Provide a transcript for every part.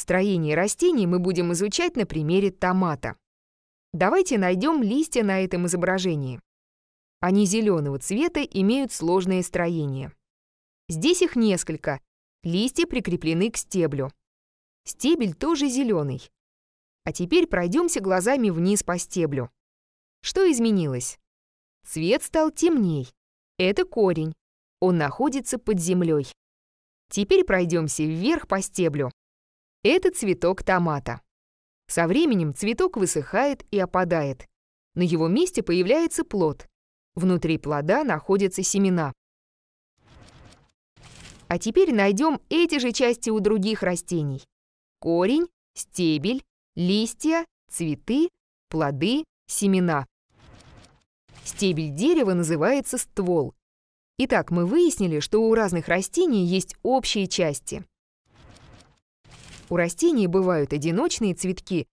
Строение растений мы будем изучать на примере томата. Давайте найдем листья на этом изображении. Они зеленого цвета имеют сложное строение. Здесь их несколько. Листья прикреплены к стеблю. Стебель тоже зеленый. А теперь пройдемся глазами вниз по стеблю. Что изменилось? Цвет стал темней. Это корень. Он находится под землей. Теперь пройдемся вверх по стеблю. Это цветок томата. Со временем цветок высыхает и опадает. На его месте появляется плод. Внутри плода находятся семена. А теперь найдем эти же части у других растений. Корень, стебель, листья, цветы, плоды, семена. Стебель дерева называется ствол. Итак, мы выяснили, что у разных растений есть общие части. У растений бывают одиночные цветки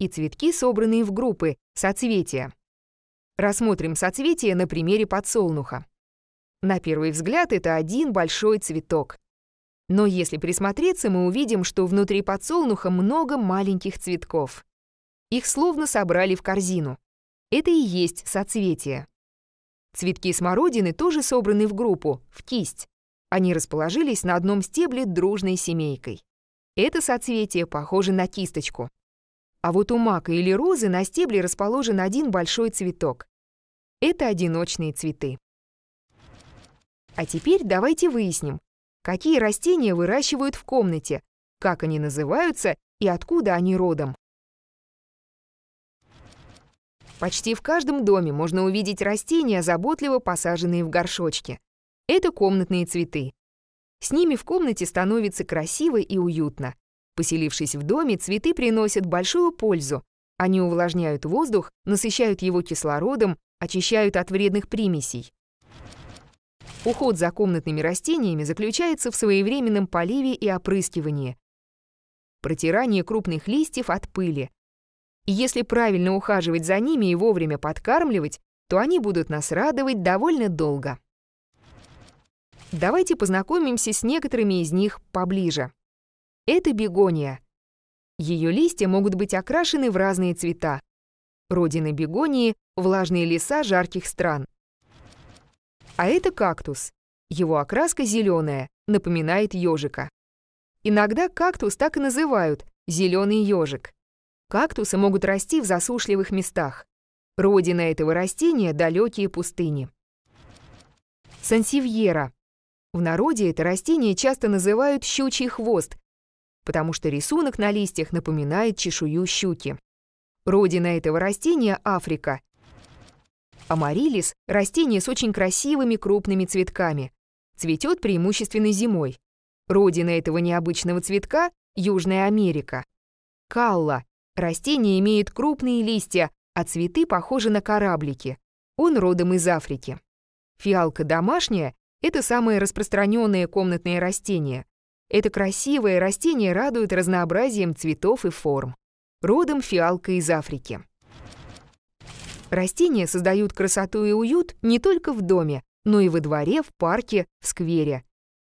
и цветки, собранные в группы, соцветия. Рассмотрим соцветие на примере подсолнуха. На первый взгляд это один большой цветок. Но если присмотреться, мы увидим, что внутри подсолнуха много маленьких цветков. Их словно собрали в корзину. Это и есть соцветие. Цветки смородины тоже собраны в группу, в кисть. Они расположились на одном стебле дружной семейкой. Это соцветие похоже на кисточку. А вот у мака или розы на стебле расположен один большой цветок. Это одиночные цветы. А теперь давайте выясним, какие растения выращивают в комнате, как они называются и откуда они родом. Почти в каждом доме можно увидеть растения, заботливо посаженные в горшочке. Это комнатные цветы. С ними в комнате становится красиво и уютно. Поселившись в доме, цветы приносят большую пользу. Они увлажняют воздух, насыщают его кислородом, очищают от вредных примесей. Уход за комнатными растениями заключается в своевременном поливе и опрыскивании, протирание крупных листьев от пыли. если правильно ухаживать за ними и вовремя подкармливать, то они будут нас радовать довольно долго. Давайте познакомимся с некоторыми из них поближе. Это бегония. Ее листья могут быть окрашены в разные цвета. Родины бегонии – влажные леса жарких стран. А это кактус. Его окраска зеленая, напоминает ежика. Иногда кактус так и называют – зеленый ежик. Кактусы могут расти в засушливых местах. Родина этого растения – далекие пустыни. Сансивьера в народе это растение часто называют щучий хвост, потому что рисунок на листьях напоминает чешую щуки. Родина этого растения – Африка. Амарилис – растение с очень красивыми крупными цветками. Цветет преимущественно зимой. Родина этого необычного цветка – Южная Америка. Калла – растение имеет крупные листья, а цветы похожи на кораблики. Он родом из Африки. Фиалка домашняя это самые распространенные комнатные растения. Это красивое растение радует разнообразием цветов и форм. Родом фиалка из Африки. Растения создают красоту и уют не только в доме, но и во дворе, в парке, в сквере.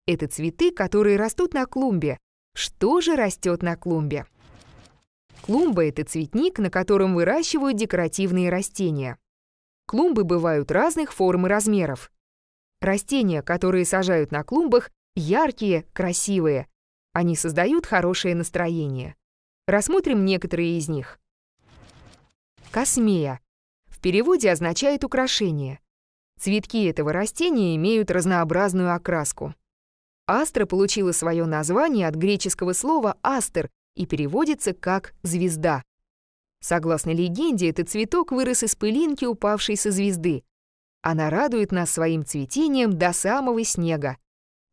Это цветы, которые растут на клумбе. Что же растет на клумбе? Клумба — это цветник, на котором выращивают декоративные растения. Клумбы бывают разных форм и размеров. Растения, которые сажают на клумбах, яркие, красивые. Они создают хорошее настроение. Рассмотрим некоторые из них. Космея. В переводе означает украшение. Цветки этого растения имеют разнообразную окраску. Астра получила свое название от греческого слова «астер» и переводится как «звезда». Согласно легенде, этот цветок вырос из пылинки, упавшей со звезды. Она радует нас своим цветением до самого снега.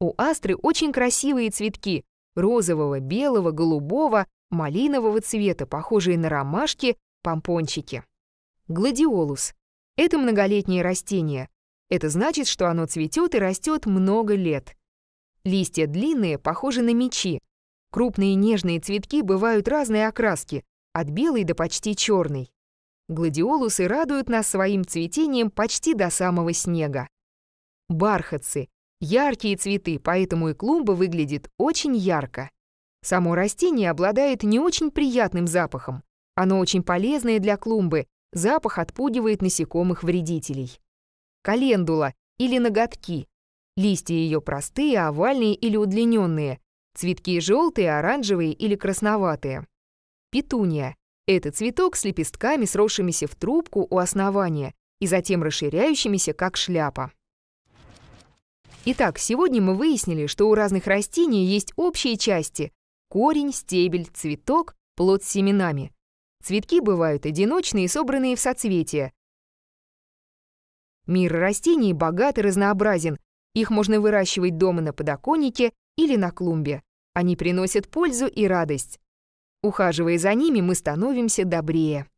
У астры очень красивые цветки розового, белого, голубого, малинового цвета, похожие на ромашки, помпончики. Гладиолус. Это многолетнее растение. Это значит, что оно цветет и растет много лет. Листья длинные, похожи на мечи. Крупные нежные цветки бывают разной окраски, от белой до почти черной. Гладиолусы радуют нас своим цветением почти до самого снега. Бархатцы — яркие цветы, поэтому и клумба выглядит очень ярко. Само растение обладает не очень приятным запахом. Оно очень полезное для клумбы, запах отпугивает насекомых-вредителей. Календула или ноготки. Листья ее простые, овальные или удлиненные. Цветки желтые, оранжевые или красноватые. Петуния это цветок с лепестками, сросшимися в трубку у основания и затем расширяющимися, как шляпа. Итак, сегодня мы выяснили, что у разных растений есть общие части – корень, стебель, цветок, плод с семенами. Цветки бывают одиночные и собранные в соцветия. Мир растений богат и разнообразен. Их можно выращивать дома на подоконнике или на клумбе. Они приносят пользу и радость. Ухаживая за ними, мы становимся добрее.